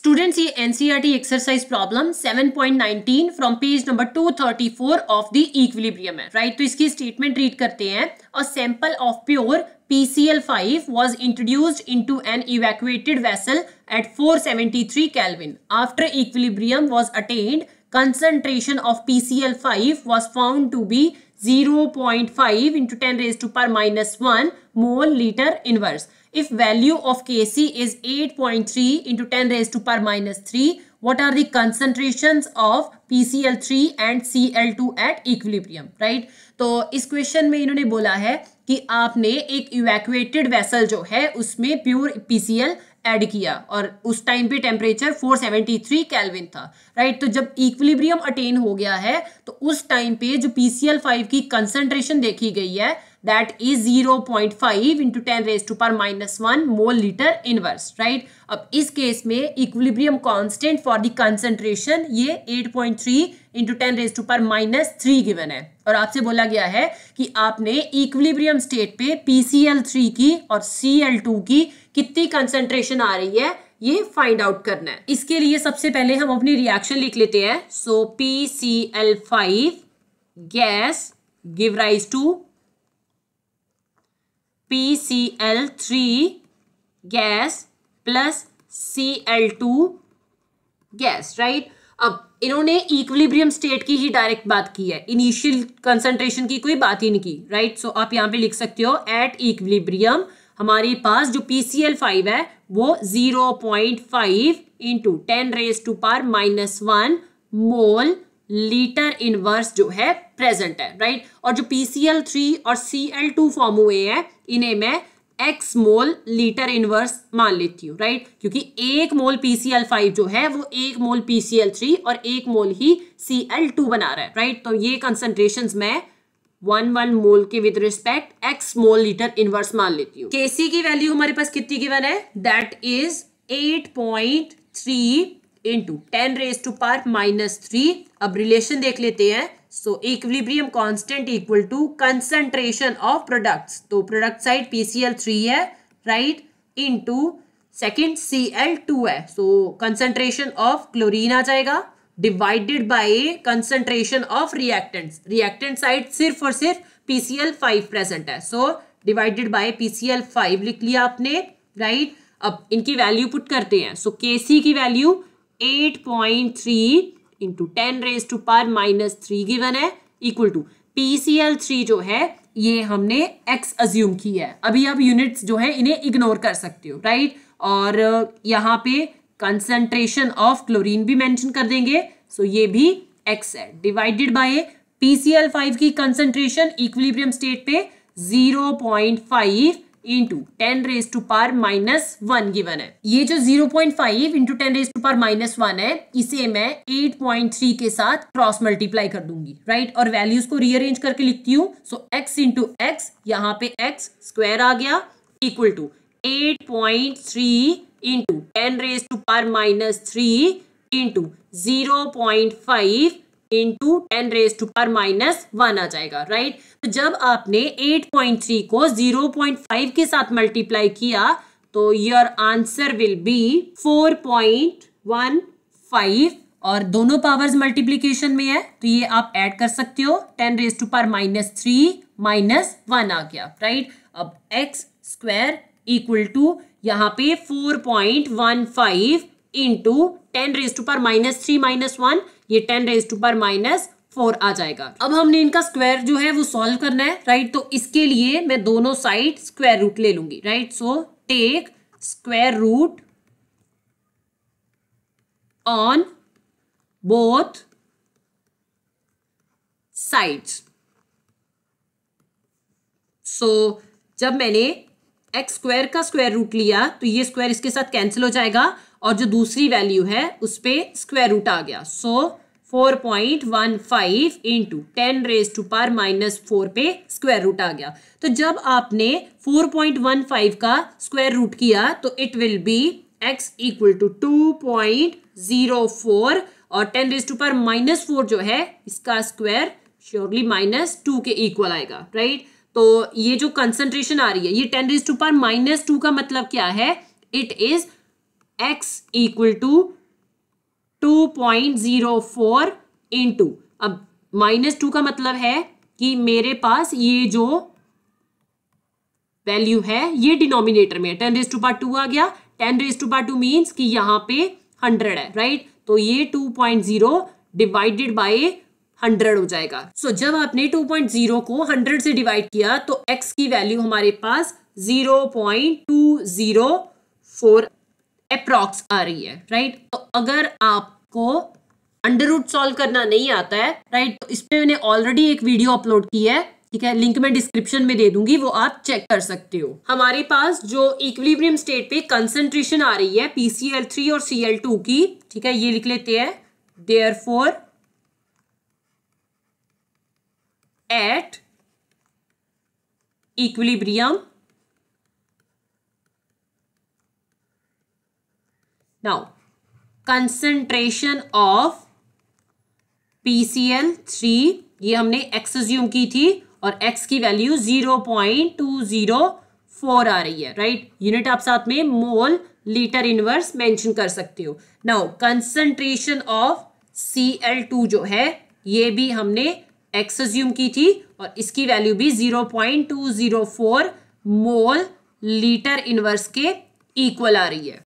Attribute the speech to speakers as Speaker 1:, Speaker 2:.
Speaker 1: Students ये NCERT exercise problem 7.19 from page number 234 of the equilibrium है right right? तो इसकी स्टेटमेंट रीड करते हैं a sample of pure PCl5 was introduced into an evacuated vessel at 473 Kelvin. After equilibrium was attained, concentration of PCl5 was found to be 0.5 point five into ten raise to power minus one mole litre inverse if value of K C is eight point three into ten raise to power minus three what are concentration of P C L three and C L two at equilibrium right तो इस question में इन्होंने बोला है कि आपने एक इवेक्युएटेड vessel जो है उसमें pure P C L add किया और उस टाइम पे टेम्परेचर 473 केल्विन था राइट तो जब इक्विलिब्रियम अटेन हो गया है तो उस टाइम पे जो पीसीएल फाइव की कंसेंट्रेशन देखी गई है that is 0.5 into ten raise to power minus one mole litre inverse right अब इस केस में equilibrium constant for the concentration ये 8.3 point three into ten raise to power minus three given है और आपसे बोला गया है कि आपने इक्विलिब्रियम स्टेट पे पी सी एल थ्री की और सी एल टू की कितनी कंसेंट्रेशन आ रही है ये फाइंड आउट करना है इसके लिए सबसे पहले हम अपनी रिएक्शन लिख लेते हैं so P C L five gas give rise to P C L three gas plus C L two gas right अब इन्होंने इक्विलिब्रियम स्टेट की ही डायरेक्ट बात की है इनिशियल कंसंट्रेशन की कोई बात ही नहीं की राइट right? सो so, आप यहां पे लिख सकते हो एट इक्विलिब्रियम हमारे पास जो पी सी एल फाइव है वो zero point five into ten raise to power minus one mole litre inverse जो है प्रेजेंट है राइट और जो एल थ्री और एल टू फॉर्म हुए हैं इन्हें मैं एक्स मोल लीटर इनवर्स मान लेती हूँ राइट क्योंकि एक मोल एल फाइव जो है वो एक मोल एल थ्री और एक मोल ही एल टू बना रहा है राइट तो ये कंसेंट्रेशन मैं वन वन मोल के with respect X mole litre inverse मान लेती हूँ सी की वैल्यू हमारे पास कितनी गिवन है that is eight point three into ten raise to power minus three अब रिलेशन देख लेते हैं so equilibrium constant equal to concentration of products तो प्रोडक्ट साइड पीसीएल थ्री है right into second C two है so concentration of chlorine आ जाएगा divided by concentration of reactants reactant side सिर्फ और सिर्फ पीसीएल फाइव प्रेजेंट है so divided by P C L five लिख लिया आपने राइट right? अब इनकी वैल्यू पुट करते हैं सो so, के की value eight point three into ten raise to power minus three given है इक्वल टू पीसीएल थ्री जो है ये हमने एक्स अज्यूम की है अभी आप यूनिट्स जो है इन्हें इग्नोर कर सकते हो राइट और uh, यहाँ पे कंसेंट्रेशन ऑफ क्लोरीन भी मेंशन कर देंगे सो ये भी एक्स है डिवाइडेड बाय पीसीएल फाइव की कंसेंट्रेशन इक्विलिब्रियम स्टेट पे zero point five into ten raise to power minus one given है ये जो zero point five into ten raise to power minus one है इसे मैं एट पॉइंट थ्री के साथ क्रॉस मल्टीप्लाई कर दूंगी राइट और वैल्यूज को रीअरेंज करके लिखती हूँ सो एक्स इंटू एक्स यहाँ पे एक्स स्क्वायर आ गया equal to eight point three into ten raise to power minus three into zero point five into ten raise to power minus one आ जाएगा राइट तो जब आपने 8.3 को 0.5 के साथ मल्टीप्लाई किया तो योर आंसर विल बी 4.15 और दोनों पावर्स मल्टीप्लीकेशन में है तो ये आप ऐड कर सकते हो ten raise to power minus three minus one आ गया राइट अब एक्स स्क्वायर इक्वल टू यहाँ पे 4.15 into ten raise to power minus three minus one ये ten raise to power minus four आ जाएगा अब हमने इनका स्क्वायर जो है वो सॉल्व करना है राइट तो इसके लिए मैं दोनों साइड स्क्वायर रूट ले लूंगी right so take square root on both sides so जब मैंने एक्स स्क्वायर का स्क्वायर रूट लिया तो ये स्क्वायर इसके साथ कैंसिल हो जाएगा और जो दूसरी वैल्यू है उस पर स्क्वायर रूट आ गया so four point one five into ten raise to power minus four पे स्क्वायर रूट आ गया तो जब आपने फोर पॉइंट वन फाइव का स्क्वायर रूट किया तो it will be X equal to two point zero four और ten raise to power minus four जो है इसका स्क्वायर श्योरली माइनस टू के इक्वल आएगा राइट तो ये जो कंसेंट्रेशन आ रही है ये ten raise to power minus two का मतलब क्या है it is X equal to two point zero four two अब माइनस टू का मतलब है कि मेरे पास ये जो वैल्यू है ये डिनोमिनेटर में ten raise to power two आ गया ten raise to power two means कि यहां पे हंड्रेड है राइट तो ये two point zero divided by hundred हो जाएगा सो so, जब आपने टू पॉइंट जीरो को हंड्रेड से डिवाइड किया तो एक्स की वैल्यू हमारे पास zero point two zero four approx आ रही है राइट तो अगर आपको अंडर रूट सॉल्व करना नहीं आता है राइट तो इस पर मैंने ऑलरेडी एक वीडियो अपलोड की है ठीक है लिंक मैं डिस्क्रिप्शन में दे दूंगी वो आप चेक कर सकते हो हमारे पास जो इक्विलिब्रियम स्टेट पे कंसंट्रेशन आ रही है पीसीएल थ्री और सीएल टू की ठीक है ये लिख लेते हैं therefore at equilibrium concentration of PCL three ये हमने एक्स ज्यूम की थी और एक्स की value zero point two zero four आ रही है राइट right? यूनिट आप साथ में मोल लीटर इनवर्स मेंशन कर सकते हो now concentration of C L two जो है ये भी हमने एक्स ज्यूम की थी और इसकी वैल्यू भी zero point two zero four mole litre inverse के इक्वल आ रही है